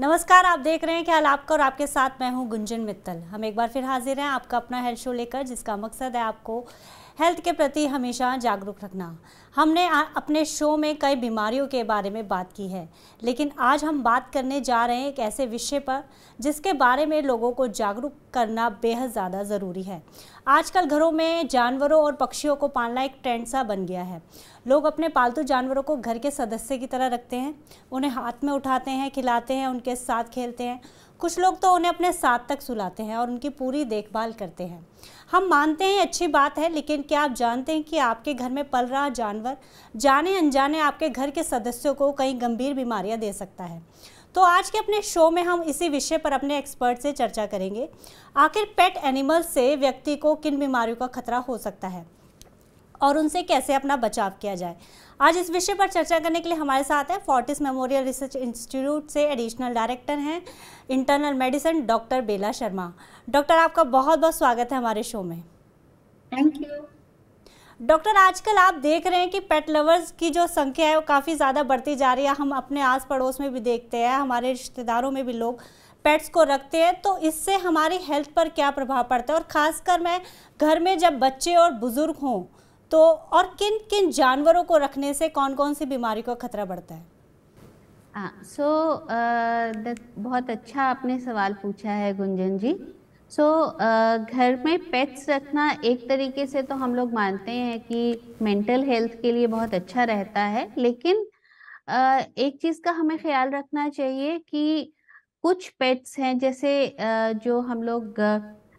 नमस्कार आप देख रहे हैं क्या आपका और आपके साथ मैं हूं गुंजन मित्तल हम एक बार फिर हाजिर हैं आपका अपना हेल्थ शो लेकर जिसका मकसद है आपको हेल्थ के प्रति हमेशा जागरूक रखना हमने अपने शो में कई बीमारियों के बारे में बात की है लेकिन आज हम बात करने जा रहे हैं एक ऐसे विषय पर जिसके बारे में लोगों को जागरूक करना बेहद ज़्यादा ज़रूरी है आजकल घरों में जानवरों और पक्षियों को पालना एक ट्रेंड सा बन गया है लोग अपने पालतू जानवरों को घर के सदस्य की तरह रखते हैं उन्हें हाथ में उठाते हैं खिलाते हैं उनके साथ खेलते हैं कुछ लोग तो उन्हें अपने साथ तक सुलाते हैं और उनकी पूरी देखभाल करते हैं हम मानते हैं अच्छी बात है लेकिन क्या आप जानते हैं कि आपके घर में पल रहा जानवर जाने अनजाने आपके घर के सदस्यों को कई गंभीर बीमारियां दे सकता है तो आज के अपने शो में हम इसी विषय पर अपने एक्सपर्ट से चर्चा करेंगे आखिर पेट एनिमल से व्यक्ति को किन बीमारियों का खतरा हो सकता है और उनसे कैसे अपना बचाव किया जाए आज इस विषय पर चर्चा करने के लिए हमारे साथ हैं फोर्टिस मेमोरियल रिसर्च इंस्टीट्यूट से एडिशनल डायरेक्टर हैं internal medicine doctor Bela Sharma doctor आपका बहुत बहुत स्वागत है हमारे शो में थैंक यू डॉक्टर आजकल आप देख रहे हैं कि पेट लवर्स की जो संख्या है वो काफ़ी ज़्यादा बढ़ती जा रही है हम अपने आस पड़ोस में भी देखते हैं हमारे रिश्तेदारों में भी लोग पेट्स को रखते हैं तो इससे हमारी हेल्थ पर क्या प्रभाव पड़ता है और ख़ासकर मैं घर में जब बच्चे और बुज़ुर्ग हों तो और किन किन जानवरों को रखने से कौन कौन सी बीमारी का खतरा बढ़ता है हाँ सो so, uh, बहुत अच्छा आपने सवाल पूछा है गुंजन जी सो so, uh, घर में पेट्स रखना एक तरीके से तो हम लोग मानते हैं कि मेंटल हेल्थ के लिए बहुत अच्छा रहता है लेकिन uh, एक चीज का हमें ख्याल रखना चाहिए कि कुछ पेट्स हैं जैसे uh, जो हम लोग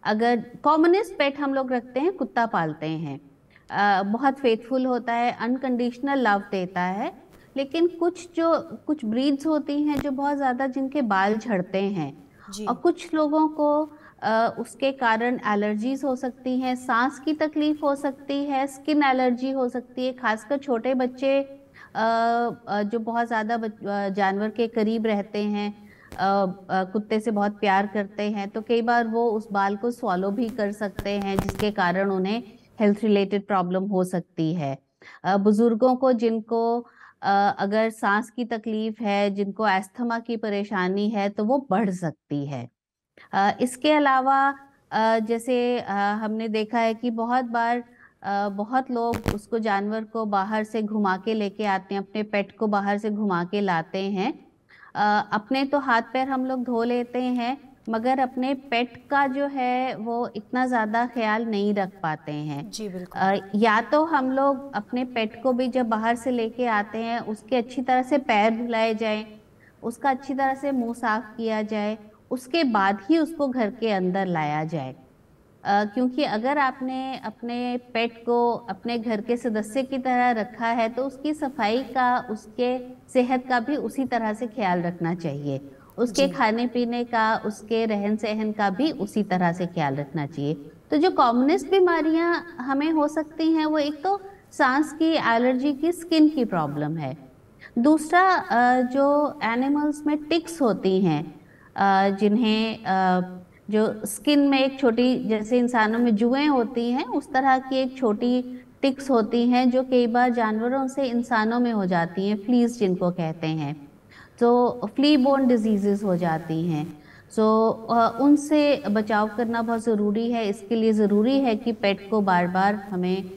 अगर कॉमनेस्ट पेट हम लोग रखते हैं कुत्ता पालते हैं बहुत फेथफुल होता है अनकंडीशनल लव देता है लेकिन कुछ जो कुछ ब्रीड्स होती हैं जो बहुत ज़्यादा जिनके बाल झड़ते हैं और कुछ लोगों को उसके कारण एलर्जीज हो सकती हैं सांस की तकलीफ हो सकती है स्किन एलर्जी हो सकती है खासकर छोटे बच्चे जो बहुत ज़्यादा जानवर के करीब रहते हैं कुत्ते से बहुत प्यार करते हैं तो कई बार वो उस बाल को सॉलो भी कर सकते हैं जिसके कारण उन्हें हेल्थ रिलेटेड प्रॉब्लम हो सकती है बुजुर्गों को जिनको अगर सांस की तकलीफ है जिनको एस्थमा की परेशानी है तो वो बढ़ सकती है इसके अलावा जैसे हमने देखा है कि बहुत बार बहुत लोग उसको जानवर को बाहर से घुमा के लेके आते हैं अपने पेट को बाहर से घुमा के लाते हैं अपने तो हाथ पैर हम लोग धो लेते हैं मगर अपने पेट का जो है वो इतना ज़्यादा ख्याल नहीं रख पाते हैं जी बिल्कुल या तो हम लोग अपने पेट को भी जब बाहर से लेके आते हैं उसके अच्छी तरह से पैर धुलाए जाए उसका अच्छी तरह से मुंह साफ किया जाए उसके बाद ही उसको घर के अंदर लाया जाए क्योंकि अगर आपने अपने पेट को अपने घर के सदस्य की तरह रखा है तो उसकी सफाई का उसके सेहत का भी उसी तरह से ख्याल रखना चाहिए उसके खाने पीने का उसके रहन सहन का भी उसी तरह से ख्याल रखना चाहिए तो जो कॉमनेस्ट बीमारियां हमें हो सकती हैं वो एक तो सांस की एलर्जी की स्किन की प्रॉब्लम है दूसरा जो एनिमल्स में टिक्स होती हैं जिन्हें जो स्किन में एक छोटी जैसे इंसानों में जुएं होती हैं उस तरह की एक छोटी टिक्स होती हैं जो कई बार जानवरों से इंसानों में हो जाती हैं फ्लीज जिनको कहते हैं तो फ्ली बोन डिजीज़ हो जाती हैं सो so, उनसे बचाव करना बहुत ज़रूरी है इसके लिए ज़रूरी है कि पेट को बार बार हमें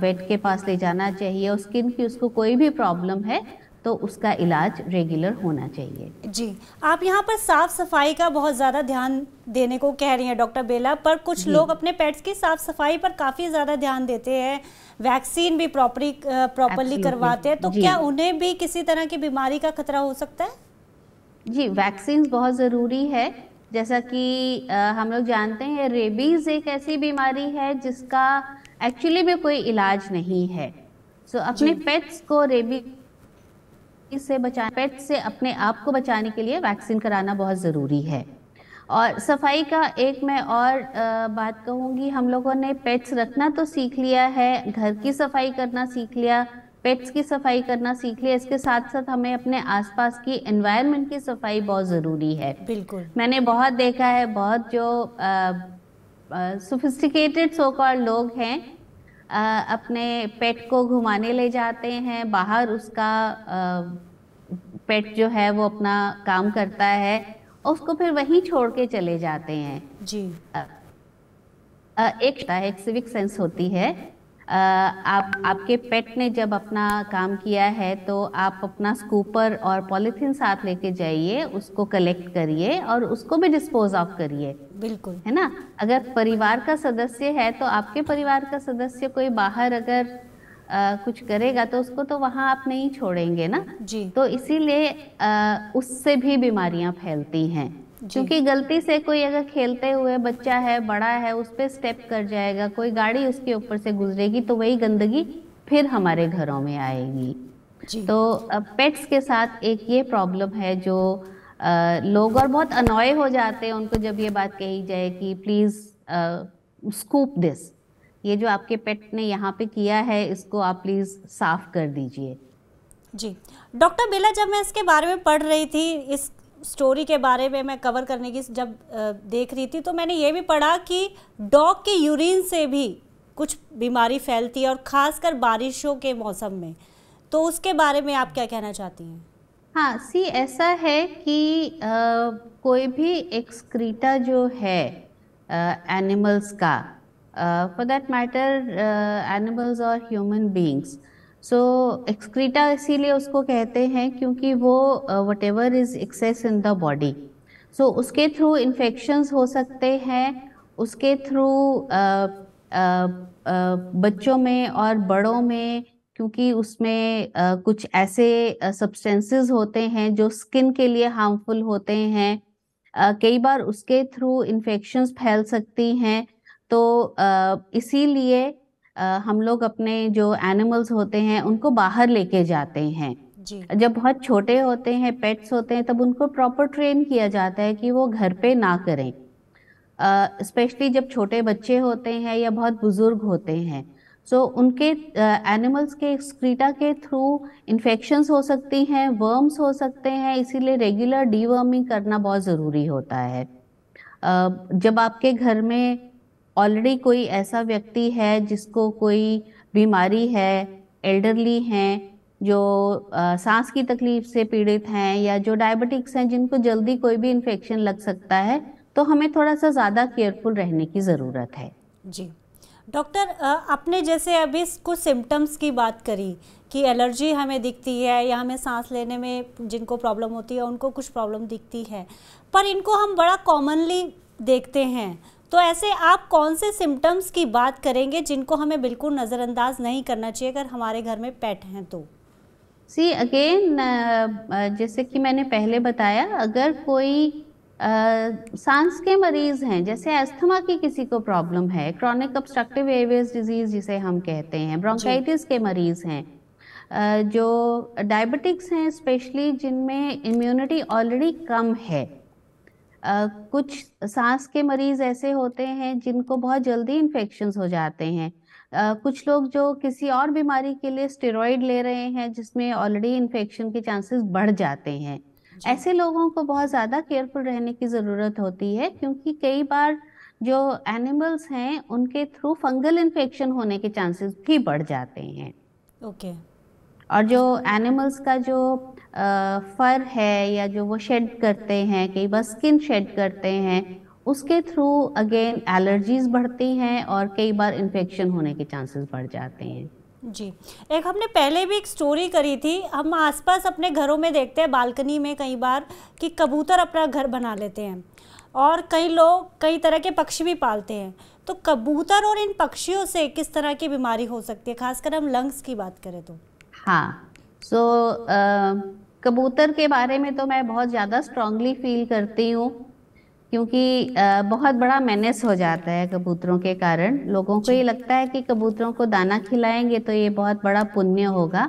वेट के पास ले जाना चाहिए और स्किन की उसको कोई भी प्रॉब्लम है तो उसका इलाज रेगुलर होना चाहिए जी आप यहाँ पर साफ सफाई का बहुत ज़्यादा ध्यान देने को कह रही हैं डॉक्टर बेला पर कुछ लोग अपने पेट्स की साफ सफाई पर काफ़ी ज़्यादा ध्यान देते हैं वैक्सीन भी प्रॉपरली प्रॉपरली करवाते हैं तो क्या उन्हें भी किसी तरह की बीमारी का खतरा हो सकता है जी वैक्सीन बहुत ज़रूरी है जैसा कि हम लोग जानते हैं रेबीज़ एक ऐसी बीमारी है जिसका एक्चुअली में कोई इलाज नहीं है सो so, अपने पेट्स को रेबीज से बचाने पेट से अपने आप को बचाने के लिए वैक्सीन कराना बहुत ज़रूरी है और सफाई का एक मैं और बात कहूँगी हम लोगों ने पेट्स रखना तो सीख लिया है घर की सफाई करना सीख लिया पेट्स की सफाई करना सीख लिया इसके साथ साथ हमें अपने आसपास की एनवायरनमेंट की सफाई बहुत ज़रूरी है बिल्कुल मैंने बहुत देखा है बहुत जो सोफिस्टिकेटेड सोकार लोग हैं अपने पेट को घुमाने ले जाते हैं बाहर उसका पेट जो है वो अपना काम करता है और उसको फिर वहीं छोड़ के चले जाते हैं जी एक एक सिविक सेंस होती है आप आपके पेट ने जब अपना काम किया है तो आप अपना स्कूपर और पॉलिथीन साथ लेके जाइए उसको कलेक्ट करिए और उसको भी डिस्पोज ऑफ करिए बिल्कुल है ना अगर परिवार का सदस्य है तो आपके परिवार का सदस्य कोई बाहर अगर आ, कुछ करेगा तो उसको तो वहाँ आप नहीं छोड़ेंगे ना जी तो इसीलिए उससे भी बीमारियाँ फैलती हैं क्योंकि गलती से कोई अगर खेलते हुए बच्चा है बड़ा है उस पर स्टेप कर जाएगा कोई गाड़ी उसके ऊपर से गुजरेगी तो वही गंदगी फिर हमारे घरों में आएगी तो पेट्स के साथ एक ये प्रॉब्लम है जो आ, लोग और बहुत अनॉय हो जाते हैं उनको जब ये बात कही जाए कि प्लीज़ स्कूप दिस ये जो आपके पेट ने यहाँ पे किया है इसको आप प्लीज़ साफ कर दीजिए जी डॉक्टर बेला जब मैं इसके बारे में पढ़ रही थी इस स्टोरी के बारे में मैं कवर करने की जब देख रही थी तो मैंने ये भी पढ़ा कि डॉग के यूरिन से भी कुछ बीमारी फैलती है और ख़ासकर बारिशों के मौसम में तो उसके बारे में आप क्या कहना चाहती हैं हाँ सी ऐसा है कि आ, कोई भी एक्सक्रीटा जो है एनिमल्स का फॉर दैट मैटर एनिमल्स और human beings so so, excreta इसीलिए उसको कहते हैं क्योंकि वो whatever is excess in the body so उसके थ्रू इन्फेक्शंस हो सकते हैं उसके थ्रू uh, uh, uh, बच्चों में और बड़ों में क्योंकि उसमें आ, कुछ ऐसे सब्सटेंसेस होते हैं जो स्किन के लिए हार्मफुल होते हैं कई बार उसके थ्रू इन्फेक्शंस फैल सकती हैं तो इसीलिए हम लोग अपने जो एनिमल्स होते हैं उनको बाहर लेके जाते हैं जी। जब बहुत छोटे होते हैं पेट्स होते हैं तब उनको प्रॉपर ट्रेन किया जाता है कि वो घर पे ना करें स्पेशली uh, जब छोटे बच्चे होते हैं या बहुत बुज़ुर्ग होते हैं सो so, उनके एनिमल्स uh, के एक्सक्रीटा के थ्रू इन्फेक्शंस हो सकती हैं वर्म्स हो सकते हैं इसीलिए रेगुलर डीवर्मिंग करना बहुत ज़रूरी होता है uh, जब आपके घर में ऑलरेडी कोई ऐसा व्यक्ति है जिसको कोई बीमारी है एल्डरली हैं जो आ, सांस की तकलीफ से पीड़ित हैं या जो डायबिटिक्स हैं जिनको जल्दी कोई भी इन्फेक्शन लग सकता है तो हमें थोड़ा सा ज़्यादा केयरफुल रहने की ज़रूरत है जी डॉक्टर आपने जैसे अभी कुछ सिम्टम्स की बात करी कि एलर्जी हमें दिखती है या हमें सांस लेने में जिनको प्रॉब्लम होती है उनको कुछ प्रॉब्लम दिखती है पर इनको हम बड़ा कॉमनली देखते हैं तो ऐसे आप कौन से सिम्टम्स की बात करेंगे जिनको हमें बिल्कुल नज़रअंदाज नहीं करना चाहिए अगर हमारे घर में पेट हैं तो सी अगेन uh, uh, जैसे कि मैंने पहले बताया अगर कोई uh, सांस के मरीज हैं जैसे अस्थमा की किसी को प्रॉब्लम है क्रॉनिक ऑब्स्ट्रक्टिव एवियस डिजीज जिसे हम कहते हैं ब्रोंकाइटिस के मरीज हैं जो डायबिटिक्स हैं स्पेशली जिनमें इम्यूनिटी ऑलरेडी कम है कुछ सांस के मरीज ऐसे होते हैं जिनको बहुत जल्दी इन्फेक्शन हो जाते हैं आ, कुछ लोग जो किसी और बीमारी के लिए स्टेरॉइड ले रहे हैं जिसमें ऑलरेडी इन्फेक्शन के चांसेस बढ़ जाते हैं ऐसे लोगों को बहुत ज़्यादा केयरफुल रहने की ज़रूरत होती है क्योंकि कई बार जो एनिमल्स हैं उनके थ्रू फंगल इन्फेक्शन होने के चांसेस भी बढ़ जाते हैं ओके okay. और जो एनिमल्स का जो फर है या जो वो शेड करते हैं कई बार स्किन शेड करते हैं उसके थ्रू अगेन एलर्जीज बढ़ती हैं और कई बार इन्फेक्शन होने के चांसेस बढ़ जाते हैं जी एक हमने पहले भी एक स्टोरी करी थी हम आसपास अपने घरों में देखते हैं बालकनी में कई बार कि कबूतर अपना घर बना लेते हैं और कई लोग कई तरह के पक्षी भी पालते हैं तो कबूतर और इन पक्षियों से किस तरह की बीमारी हो सकती है खासकर हम लंग्स की बात करें तो हाँ सो so, uh, कबूतर के बारे में तो मैं बहुत ज़्यादा स्ट्रांगली फील करती हूँ क्योंकि बहुत बड़ा मैनेस हो जाता है कबूतरों के कारण लोगों को ये लगता है कि कबूतरों को दाना खिलाएंगे तो ये बहुत बड़ा पुण्य होगा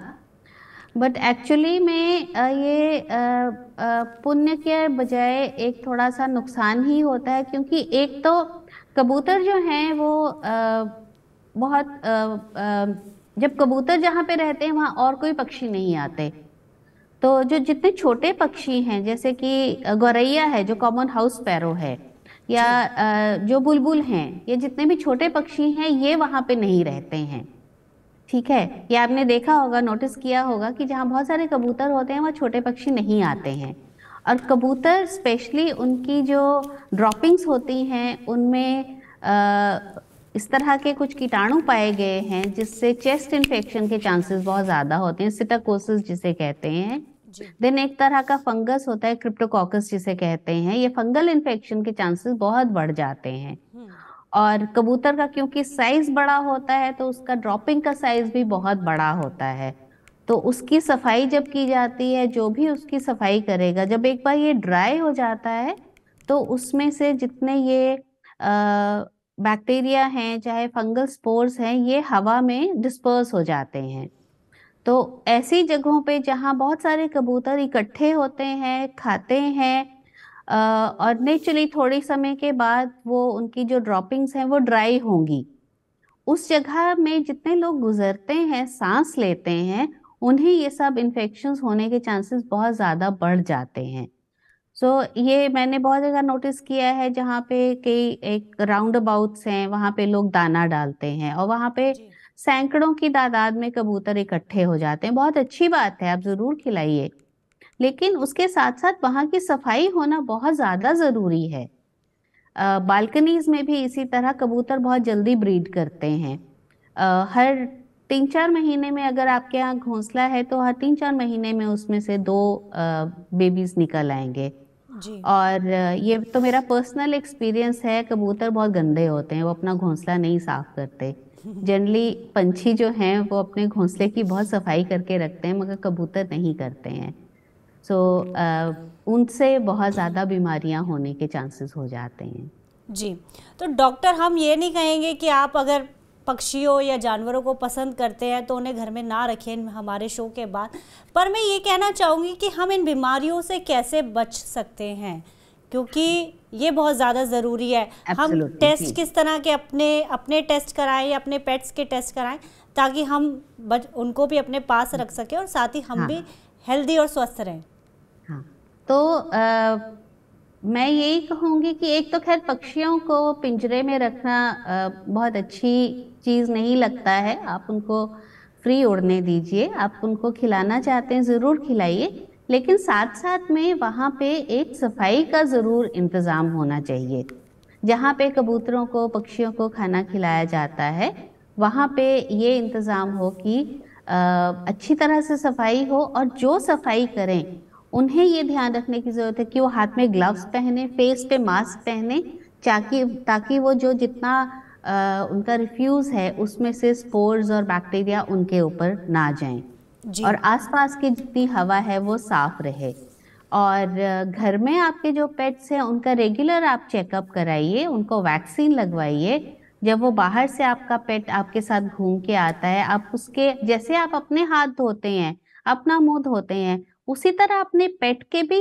बट एक्चुअली में ये पुण्य के बजाय एक थोड़ा सा नुकसान ही होता है क्योंकि एक तो कबूतर जो हैं वो बहुत जब कबूतर जहाँ पे रहते हैं वहाँ और कोई पक्षी नहीं आते तो जो जितने छोटे पक्षी हैं जैसे कि गौरैया है जो कॉमन हाउस पैरो है या जो बुलबुल हैं ये जितने भी छोटे पक्षी हैं ये वहाँ पे नहीं रहते हैं ठीक है ये आपने देखा होगा नोटिस किया होगा कि जहाँ बहुत सारे कबूतर होते हैं वहाँ छोटे पक्षी नहीं आते हैं और कबूतर स्पेशली उनकी जो ड्रॉपिंग्स होती हैं उनमें इस तरह के कुछ कीटाणु पाए गए हैं जिससे चेस्ट इन्फेक्शन के चांसेस बहुत ज़्यादा होते हैं सिटाकोसिस जिसे कहते हैं देन एक तरह का फंगस होता है क्रिप्टोकोकस जिसे कहते हैं ये फंगल इन्फेक्शन के चांसेस बहुत बढ़ जाते हैं हम्म। और कबूतर का क्योंकि साइज बड़ा होता है तो उसका ड्रॉपिंग का साइज भी बहुत बड़ा होता है तो उसकी सफाई जब की जाती है जो भी उसकी सफाई करेगा जब एक बार ये ड्राई हो जाता है तो उसमें से जितने ये आ, बैक्टीरिया हैं चाहे फंगल स्पोर्स हैं ये हवा में डिस्पर्स हो जाते हैं तो ऐसी जगहों पे जहाँ बहुत सारे कबूतर इकट्ठे होते हैं खाते हैं और नेचुरली थोड़े समय के बाद वो उनकी जो ड्रॉपिंग्स हैं वो ड्राई होंगी उस जगह में जितने लोग गुजरते हैं सांस लेते हैं उन्हें ये सब इन्फेक्शन होने के चांसेस बहुत ज़्यादा बढ़ जाते हैं सो so, ये मैंने बहुत जगह नोटिस किया है जहाँ पे कई एक राउंड अबाउट्स हैं वहाँ पे लोग दाना डालते हैं और वहाँ पे सैकड़ों की तादाद में कबूतर इकट्ठे हो जाते हैं बहुत अच्छी बात है आप जरूर खिलाइए लेकिन उसके साथ साथ वहाँ की सफाई होना बहुत ज़्यादा ज़रूरी है बालकनीज में भी इसी तरह कबूतर बहुत जल्दी ब्रीड करते हैं आ, हर तीन चार महीने में अगर आपके यहाँ घोंसला है तो हर तीन चार महीने में उसमें से दो बेबीज निकल आएंगे और ये तो मेरा पर्सनल एक्सपीरियंस है कबूतर बहुत गंदे होते हैं वो अपना घोंसला नहीं साफ करते जनरली पंछी जो हैं वो अपने घोंसले की बहुत सफाई करके रखते हैं मगर कबूतर नहीं करते हैं सो so, उनसे बहुत ज़्यादा बीमारियां होने के चांसेस हो जाते हैं जी तो डॉक्टर हम ये नहीं कहेंगे कि आप अगर पक्षियों या जानवरों को पसंद करते हैं तो उन्हें घर में ना रखें हमारे शो के बाद पर मैं ये कहना चाहूँगी कि हम इन बीमारियों से कैसे बच सकते हैं क्योंकि ये बहुत ज़्यादा ज़रूरी है Absolutely. हम टेस्ट किस तरह के अपने अपने टेस्ट कराएं या अपने पेट्स के टेस्ट कराएं ताकि हम बच, उनको भी अपने पास रख सकें और साथ ही हम हाँ। भी हेल्दी हाँ। और स्वस्थ रहें हाँ। तो आ, मैं यही कहूँगी कि एक तो खैर पक्षियों को पिंजरे में रखना बहुत अच्छी चीज़ नहीं लगता है आप उनको फ्री उड़ने दीजिए आप उनको खिलाना चाहते हैं ज़रूर खिलाइए लेकिन साथ साथ में वहाँ पे एक सफाई का ज़रूर इंतज़ाम होना चाहिए जहाँ पे कबूतरों को पक्षियों को खाना खिलाया जाता है वहाँ पे ये इंतज़ाम हो कि अच्छी तरह से सफाई हो और जो सफाई करें उन्हें ये ध्यान रखने की जरूरत है कि वो हाथ में ग्लव्स पहने फेस पे मास्क पहने ताकि ताकि वो जो जितना आ, उनका रिफ्यूज है उसमें से स्पोर्स और बैक्टीरिया उनके ऊपर ना जाए और आसपास की जितनी हवा है वो साफ रहे और घर में आपके जो पेट्स हैं उनका रेगुलर आप चेकअप कराइए उनको वैक्सीन लगवाइए जब वो बाहर से आपका पेट आपके साथ घूम के आता है आप उसके जैसे आप अपने हाथ धोते हैं अपना मुंह धोते हैं उसी तरह अपने पेट के भी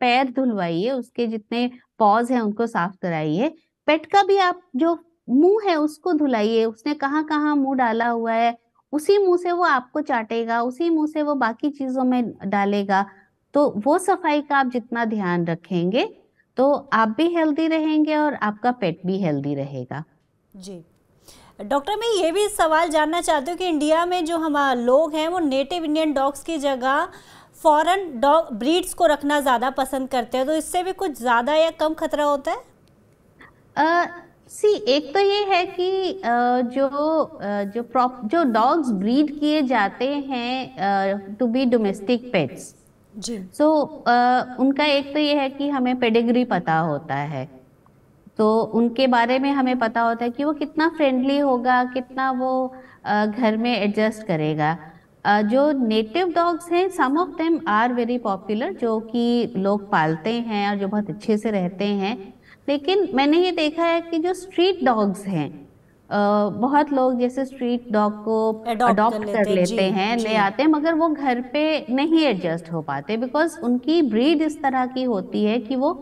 पैर धुलवाइए उसके जितने पॉज हैं उनको साफ कराइए पेट का भी आप जो मुंह है उसको धुलाइए उसने कहाँ कहाँ मुंह डाला हुआ है उसी मुंह से वो आपको चाटेगा उसी मुंह से वो बाकी चीजों में डालेगा तो वो सफाई का आप जितना ध्यान रखेंगे तो आप भी हेल्दी रहेंगे और आपका पेट भी हेल्दी रहेगा जी डॉक्टर मैं ये भी सवाल जानना चाहती हूँ कि इंडिया में जो हम लोग हैं वो नेटिव इंडियन डॉग्स की जगह फॉरेन डॉग ब्रीड्स को रखना ज़्यादा पसंद करते हैं तो इससे भी कुछ ज़्यादा या कम खतरा होता है आ, सी एक तो ये है कि जो जो प्रॉप जो डॉग्स ब्रीड किए जाते हैं टू बी डोमेस्टिक पेट्स जी सो so, उनका एक तो ये है कि हमें पेडिग्री पता होता है तो उनके बारे में हमें पता होता है कि वो कितना फ्रेंडली होगा कितना वो घर में एडजस्ट करेगा जो नेटिव डॉग्स हैं some of them are very popular जो कि लोग पालते हैं और जो बहुत अच्छे से रहते हैं लेकिन मैंने ये देखा है कि जो स्ट्रीट डॉग्स हैं बहुत लोग जैसे स्ट्रीट डॉग को अडॉप्ट कर लेते जी, हैं जी. ले आते हैं मगर वो घर पे नहीं एडजस्ट हो पाते बिकॉज उनकी ब्रीड इस तरह की होती है कि वो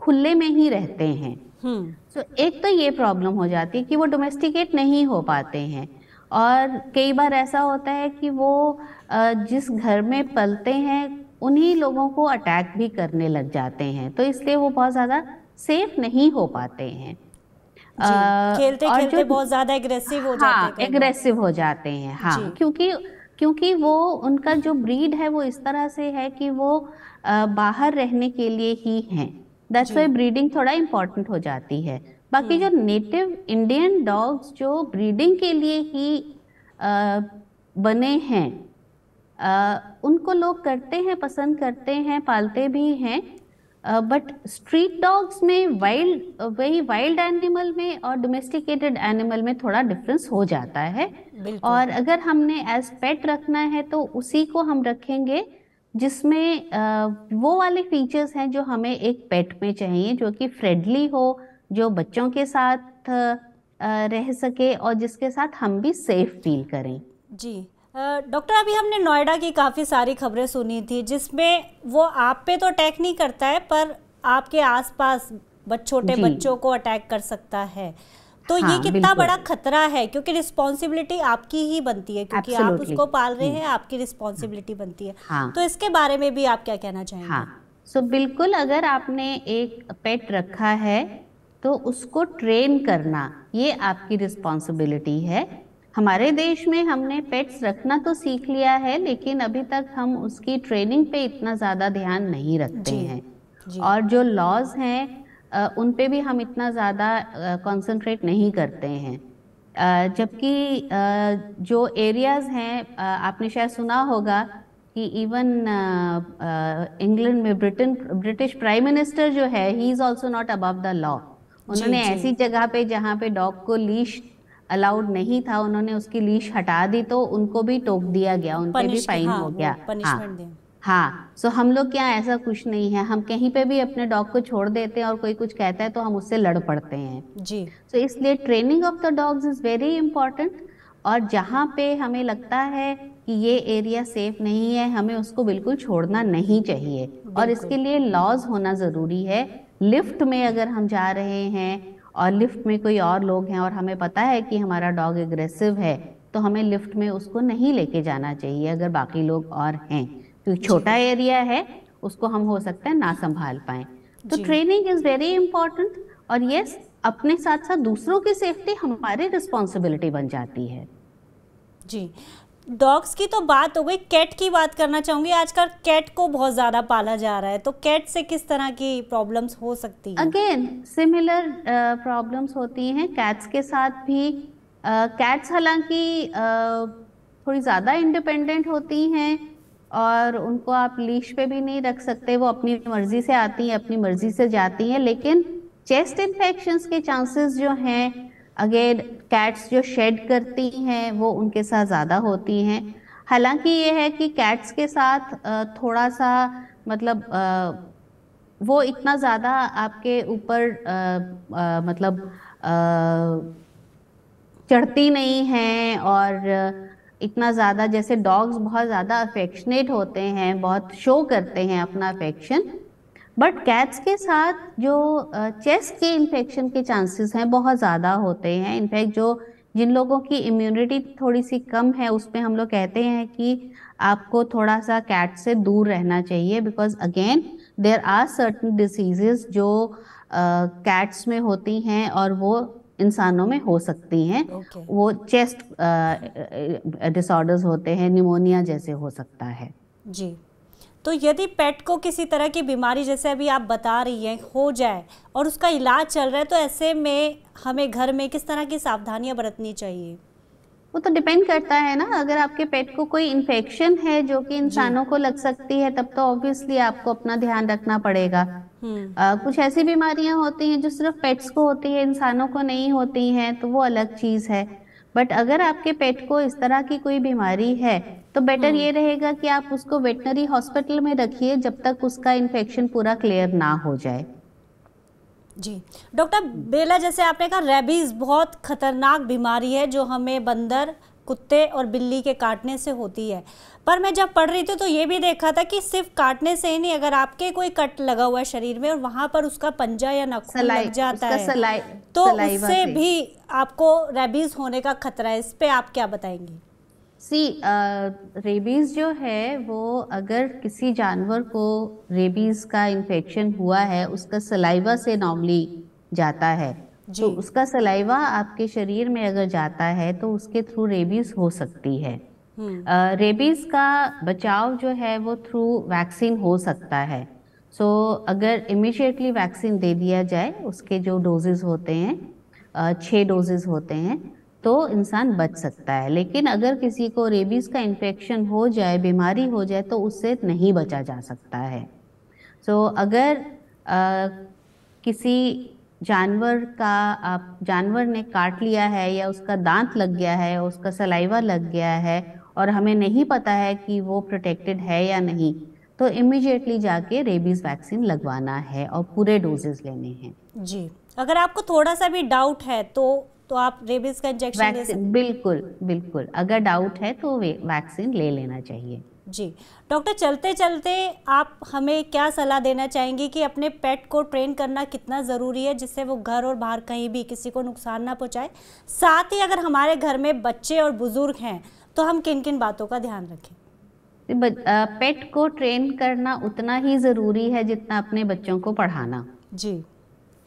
खुले में ही रहते हैं सो हम्म। so, एक तो ये प्रॉब्लम हो जाती है कि वो डोमेस्टिकेट नहीं हो पाते हैं और कई बार ऐसा होता है कि वो जिस घर में पलते हैं उन्हीं लोगों को अटैक भी करने लग जाते हैं तो इसलिए वो बहुत ज़्यादा सेफ नहीं हो पाते हैं खेलते और खेलते बहुत ज़्यादा एग्रेसिव हो हाँ, जाते हैं एग्रेसिव हो जाते हैं हाँ क्योंकि क्योंकि वो उनका जो ब्रीड है वो इस तरह से है कि वो आ, बाहर रहने के लिए ही हैं दैट्स वे ब्रीडिंग थोड़ा इम्पोर्टेंट हो जाती है बाकी जो नेटिव इंडियन डॉग्स जो ब्रीडिंग के लिए ही आ, बने हैं आ, उनको लोग करते हैं पसंद करते हैं पालते भी हैं बट स्ट्रीट डॉग्स में वाइल्ड वही वाइल्ड एनिमल में और डोमेस्टिकेटेड एनिमल में थोड़ा डिफरेंस हो जाता है और अगर हमने एज पेट रखना है तो उसी को हम रखेंगे जिसमें वो वाले फीचर्स हैं जो हमें एक पेट में चाहिए जो कि फ्रेंडली हो जो बच्चों के साथ रह सके और जिसके साथ हम भी सेफ फील करें जी डॉक्टर अभी हमने नोएडा की काफ़ी सारी खबरें सुनी थी जिसमें वो आप पे तो अटैक नहीं करता है पर आपके आसपास छोटे बच्चों को अटैक कर सकता है तो हाँ, ये कितना बड़ा खतरा है क्योंकि रिस्पॉन्सिबिलिटी आपकी ही बनती है क्योंकि आप उसको पाल रहे हैं आपकी रिस्पॉन्सिबिलिटी बनती है हाँ, तो इसके बारे में भी आप क्या कहना चाहेंगे हाँ, सो बिल्कुल अगर आपने एक पेट रखा है तो उसको ट्रेन करना ये आपकी रिस्पॉन्सिबिलिटी है हमारे देश में हमने पेट्स रखना तो सीख लिया है लेकिन अभी तक हम उसकी ट्रेनिंग पे इतना ज़्यादा ध्यान नहीं रखते जी, हैं जी. और जो लॉज हैं उन पे भी हम इतना ज़्यादा कंसंट्रेट नहीं करते हैं जबकि जो एरियाज़ हैं आपने शायद सुना होगा कि इवन इंग्लैंड में ब्रिटेन ब्रिटिश प्राइम मिनिस्टर जो है he is also not above the law उन्होंने ऐसी जगह पे जहाँ पे डॉग को लीश अलाउड नहीं था उन्होंने उसकी लीश हटा दी तो उनको भी टोक दिया गया उन पर भी फाइन हाँ, हो गया हाँ हाँ सो हम लोग क्या ऐसा कुछ नहीं है हम कहीं पे भी अपने डॉग को छोड़ देते हैं और कोई कुछ कहता है तो हम उससे लड़ पड़ते हैं जी सो so, इसलिए training of the dogs is very important और जहाँ पे हमें लगता है कि ये एरिया सेफ नहीं है हमें उसको बिल्कुल छोड़ना नहीं चाहिए और इसके लिए लॉज होना जरूरी है लिफ्ट में अगर हम जा रहे हैं और लिफ्ट में कोई और लोग हैं और हमें पता है कि हमारा डॉग एग्रेसिव है तो हमें लिफ्ट में उसको नहीं लेके जाना चाहिए अगर बाकी लोग और हैं क्योंकि तो छोटा एरिया है उसको हम हो सकता है ना संभाल पाए तो ट्रेनिंग इज़ वेरी इंपॉर्टेंट और यस अपने साथ साथ दूसरों की सेफ्टी हमारी रिस्पॉन्सिबिलिटी बन जाती है जी डॉग्स की तो बात हो गई कैट की बात करना चाहूंगी आजकल कैट को बहुत ज्यादा पाला जा रहा है तो कैट से किस तरह की प्रॉब्लम्स हो सकती है अगेन सिमिलर प्रॉब्लम्स होती हैं कैट्स के साथ भी कैट्स uh, हालांकि uh, थोड़ी ज़्यादा इंडिपेंडेंट होती हैं और उनको आप लीश पे भी नहीं रख सकते वो अपनी मर्जी से आती हैं अपनी मर्जी से जाती हैं लेकिन चेस्ट इन्फेक्शन के चांसेस जो हैं अगेन कैट्स जो शेड करती हैं वो उनके साथ ज़्यादा होती हैं हालांकि ये है कि कैट्स के साथ थोड़ा सा मतलब वो इतना ज़्यादा आपके ऊपर मतलब चढ़ती नहीं हैं और इतना ज़्यादा जैसे डॉग्स बहुत ज़्यादा अफेक्शनेट होते हैं बहुत शो करते हैं अपना अफेक्शन बट कैट्स के साथ जो चेस्ट के इन्फेक्शन के चांसेस हैं बहुत ज़्यादा होते हैं इनफैक्ट जो जिन लोगों की इम्यूनिटी थोड़ी सी कम है उसमें हम लोग कहते हैं कि आपको थोड़ा सा कैट से दूर रहना चाहिए because again there are certain diseases जो कैट्स uh, में होती हैं और वो इंसानों में हो सकती हैं okay. वो चेस्ट डिसऑर्डर्स uh, होते हैं निमोनिया जैसे हो सकता है जी तो यदि पेट को किसी तरह की बीमारी जैसे अभी आप बता रही हैं हो जाए और उसका इलाज चल रहा है तो ऐसे में हमें घर में किस तरह की सावधानियां बरतनी चाहिए वो तो डिपेंड करता है ना अगर आपके पेट को कोई इन्फेक्शन है जो कि इंसानों को लग सकती है तब तो ऑब्वियसली आपको अपना ध्यान रखना पड़ेगा आ, हम्म। कुछ ऐसी बीमारियां होती हैं जो सिर्फ पेट्स को होती है इंसानों को नहीं होती हैं तो वो अलग चीज है बट अगर आपके पेट को इस तरह की कोई बीमारी है तो बेटर हाँ। ये रहेगा कि आप उसको वेटनरी हॉस्पिटल में रखिए जब तक उसका इन्फेक्शन पूरा क्लियर ना हो जाए जी डॉक्टर बेला जैसे आपने कहा रेबीज बहुत खतरनाक बीमारी है जो हमें बंदर कुत्ते और बिल्ली के काटने से होती है पर मैं जब पढ़ रही थी तो ये भी देखा था कि सिर्फ काटने से ही नहीं अगर आपके कोई कट लगा हुआ है शरीर में और वहां पर उसका पंजा या नखून लग जाता है सलाई, तो उससे भी आपको रेबीज होने का खतरा है इस पे आप क्या बताएंगी सी रेबीज़ uh, जो है वो अगर किसी जानवर को रेबीज़ का इन्फेक्शन हुआ है उसका सलाइवा से नॉर्मली जाता है तो उसका सलाइवा आपके शरीर में अगर जाता है तो उसके थ्रू रेबीज़ हो सकती है रेबीज़ हम्म। का बचाव जो है वो थ्रू वैक्सीन हो सकता है सो so, अगर इमिशिएटली वैक्सीन दे दिया जाए उसके जो डोजेज़ होते हैं छः डोजेज़ होते हैं तो इंसान बच सकता है लेकिन अगर किसी को रेबीज़ का इन्फेक्शन हो जाए बीमारी हो जाए तो उससे नहीं बचा जा सकता है सो so, अगर आ, किसी जानवर का आप जानवर ने काट लिया है या उसका दांत लग गया है उसका सलाइवा लग गया है और हमें नहीं पता है कि वो प्रोटेक्टेड है या नहीं तो इमिजिएटली जाके रेबीज वैक्सीन लगवाना है और पूरे डोजेज लेने हैं जी अगर आपको थोड़ा सा भी डाउट है तो तो आप रेबीज का इंजेक्शन ले सकते बिल्कुल बिल्कुल अगर डाउट है तो वे वैक्सीन ले लेना चाहिए जी डॉक्टर चलते चलते आप हमें क्या सलाह देना चाहेंगे कि अपने पेट को ट्रेन करना कितना ज़रूरी है जिससे वो घर और बाहर कहीं भी किसी को नुकसान ना पहुंचाए साथ ही अगर हमारे घर में बच्चे और बुज़ुर्ग हैं तो हम किन किन बातों का ध्यान रखें पेट को ट्रेन करना उतना ही ज़रूरी है जितना अपने बच्चों को पढ़ाना जी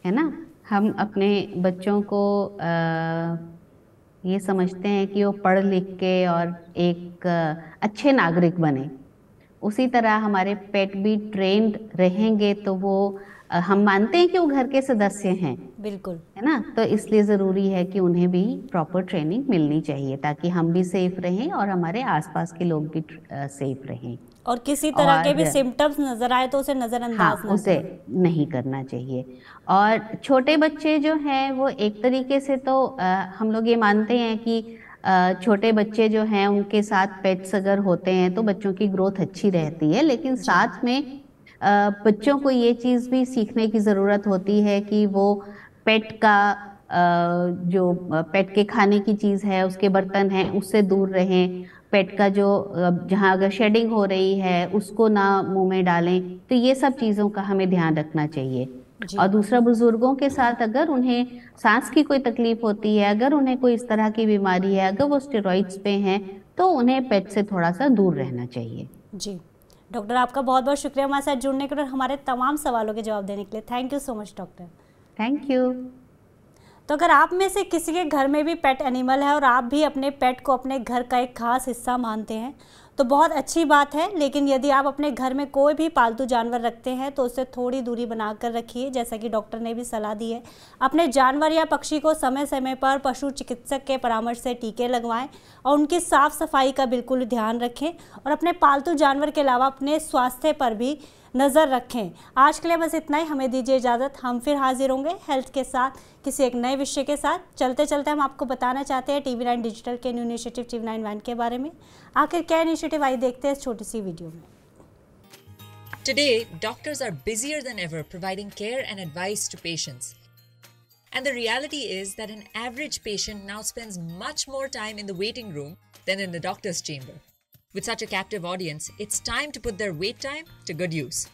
है ना हम अपने बच्चों को आ, ये समझते हैं कि वो पढ़ लिख के और एक अच्छे नागरिक बने उसी तरह हमारे पेट भी ट्रेंड रहेंगे तो वो हम मानते हैं कि वो घर के सदस्य हैं बिल्कुल है ना तो इसलिए ज़रूरी है कि उन्हें भी प्रॉपर ट्रेनिंग मिलनी चाहिए ताकि हम भी सेफ रहें और हमारे आसपास के लोग भी सेफ रहें और किसी तरह और, के भी सिम्टम्स नज़र आए तो उसे नज़रअंदाज हाँ, उसे नहीं करना चाहिए और छोटे बच्चे जो हैं वो एक तरीके से तो आ, हम लोग ये मानते हैं कि छोटे बच्चे जो हैं उनके साथ पेट्स अगर होते हैं तो बच्चों की ग्रोथ अच्छी रहती है लेकिन साथ में बच्चों को ये चीज़ भी सीखने की ज़रूरत होती है कि वो पेट का जो पेट के खाने की चीज़ है उसके बर्तन हैं उससे दूर रहें पेट का जो जहाँ अगर शेडिंग हो रही है उसको ना मुंह में डालें तो ये सब चीज़ों का हमें ध्यान रखना चाहिए और दूसरा बुजुर्गों के साथ अगर उन्हें सांस की कोई तकलीफ होती है अगर उन्हें कोई इस तरह की बीमारी है अगर वो स्टेरॉइड्स पे हैं तो उन्हें पेट से थोड़ा सा दूर रहना चाहिए जी डॉक्टर आपका बहुत बहुत शुक्रिया हमारे साथ जुड़ने के लिए हमारे तमाम सवालों के जवाब देने के लिए thank you so much doctor thank you तो अगर आप में से किसी के घर में भी पेट एनिमल है और आप भी अपने पेट को अपने घर का एक खास हिस्सा मानते हैं तो बहुत अच्छी बात है लेकिन यदि आप अपने घर में कोई भी पालतू जानवर रखते हैं तो उससे थोड़ी दूरी बनाकर रखिए जैसा कि डॉक्टर ने भी सलाह दी है अपने जानवर या पक्षी को समय समय पर पशु चिकित्सक के परामर्श से टीके लगवाएं और उनकी साफ़ सफाई का बिल्कुल ध्यान रखें और अपने पालतू जानवर के अलावा अपने स्वास्थ्य पर भी नज़र रखें आज के लिए बस इतना ही हमें दीजिए इजाज़त हम फिर हाजिर होंगे हेल्थ के साथ किसी एक नए विषय के साथ चलते चलते हम आपको बताना चाहते हैं टीवी नाइन डिजिटल के new initiative TV nine one के बारे में आखिर क्या इनिशिएटिव आई देखते हैं इस छोटी सी वीडियो में Today, doctors are busier than ever providing care and advice to patients. And the reality is that an average patient now spends much more time in the waiting room than in the doctor's chamber. With such a captive audience, it's time to put their wait time to good use.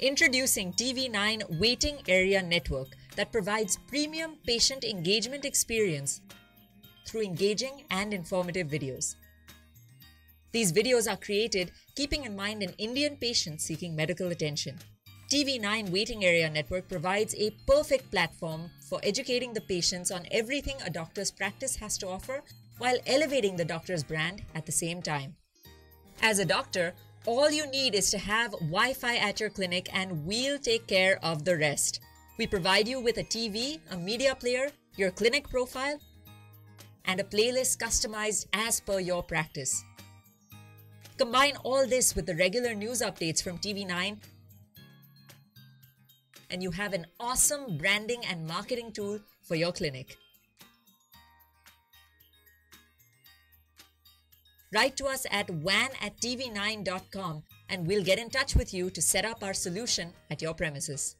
Introducing TV9 Waiting Area Network that provides premium patient engagement experience through engaging and informative videos. These videos are created keeping in mind an Indian patient seeking medical attention. TV9 Waiting Area Network provides a perfect platform for educating the patients on everything a doctor's practice has to offer while elevating the doctor's brand at the same time. As a doctor, all you need is to have Wi Fi at your clinic and we'll take care of the rest. We provide you with a TV, a media player, your clinic profile, and a playlist customized as per your practice. Combine all this with the regular news updates from TV9, and you have an awesome branding and marketing tool for your clinic. Write to us at wan at tv9.com and we'll get in touch with you to set up our solution at your premises.